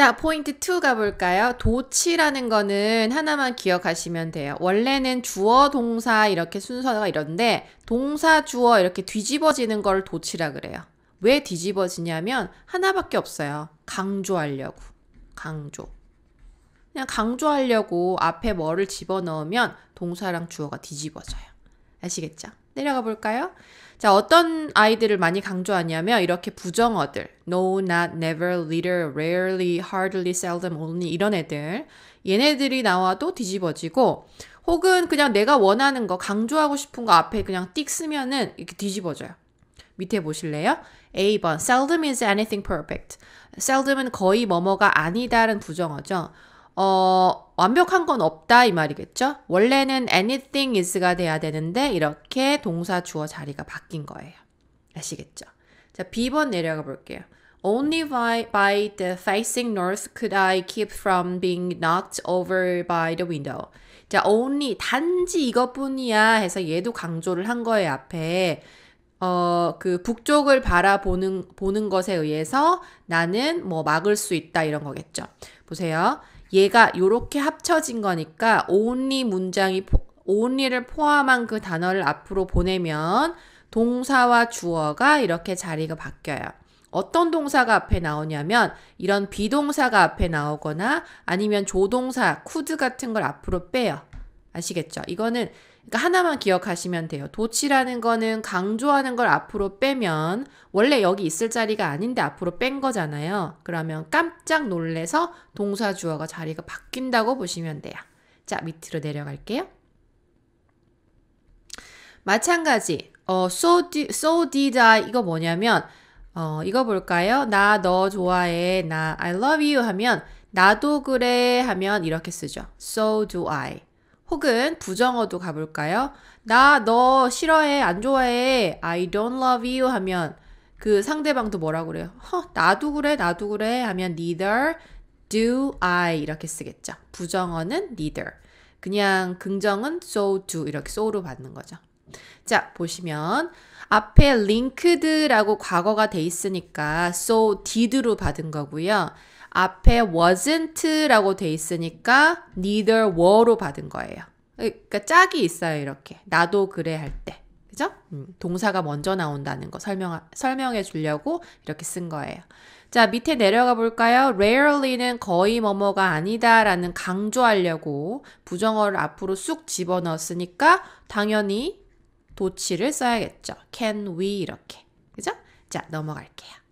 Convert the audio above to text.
자, 포인트 2 가볼까요? 도치라는 거는 하나만 기억하시면 돼요. 원래는 주어, 동사 이렇게 순서가 이런데 동사, 주어 이렇게 뒤집어지는 걸 도치라 그래요. 왜 뒤집어지냐면 하나밖에 없어요. 강조하려고. 강조. 그냥 강조하려고 앞에 뭐를 집어넣으면 동사랑 주어가 뒤집어져요. 아시겠죠? 내려가 볼까요? 자, 어떤 아이들을 많이 강조하냐면 이렇게 부정어들, no, not, never, little, rarely, hardly, seldom, only 이런 애들 얘네들이 나와도 뒤집어지고 혹은 그냥 내가 원하는 거 강조하고 싶은 거 앞에 그냥 띡 쓰면은 이렇게 뒤집어져요. 밑에 보실래요? A번 seldom is anything perfect. seldom은 거의 뭐뭐가 아니다라는 부정어죠. 어, 완벽한 건 없다 이 말이겠죠? 원래는 anything is가 돼야 되는데 이렇게 동사 주어 자리가 바뀐 거예요. 아시겠죠? 자, B번 내려가 볼게요. Only by, by the facing north could I keep from being knocked over by the window. 자, only 단지 이것뿐이야 해서 얘도 강조를 한 거예요, 앞에. 어, 그 북쪽을 바라보는 보는 것에 의해서 나는 뭐 막을 수 있다 이런 거겠죠. 보세요. 얘가 요렇게 합쳐진 거니까 only 문장이 only를 포함한 그 단어를 앞으로 보내면 동사와 주어가 이렇게 자리가 바뀌어요. 어떤 동사가 앞에 나오냐면 이런 비동사가 앞에 나오거나 아니면 조동사, 쿠드 같은 걸 앞으로 빼요. 아시겠죠? 이거는 그러니까 하나만 기억하시면 돼요. 도치라는 거는 강조하는 걸 앞으로 빼면 원래 여기 있을 자리가 아닌데 앞으로 뺀 거잖아요. 그러면 깜짝 놀래서 동사 주어가 자리가 바뀐다고 보시면 돼요. 자, 밑으로 내려갈게요. 마찬가지. 어, so, di, so did I 이거 뭐냐면 어, 이거 볼까요? 나 너 좋아해. 나 I love you 하면 나도 그래 하면 이렇게 쓰죠. So do I. 혹은 부정어도 가볼까요? 나 너 싫어해, 안 좋아해, I don't love you 하면 그 상대방도 뭐라 그래요? 허, 나도 그래, 나도 그래 하면 neither do I 이렇게 쓰겠죠. 부정어는 neither. 그냥 긍정은 so do 이렇게 so로 받는 거죠. 자, 보시면 앞에 linked라고 과거가 돼 있으니까 so did로 받은 거고요. 앞에 wasn't라고 돼 있으니까 neither were로 받은 거예요. 그러니까 짝이 있어요, 이렇게. 나도 그래 할 때. 그죠? 음, 동사가 먼저 나온다는 거 설명, 설명해 주려고 이렇게 쓴 거예요. 자, 밑에 내려가 볼까요? rarely는 거의 뭐뭐가 아니다라는 강조하려고 부정어를 앞으로 쑥 집어넣었으니까 당연히 도치를 써야겠죠. can we 이렇게. 그죠? 자, 넘어갈게요.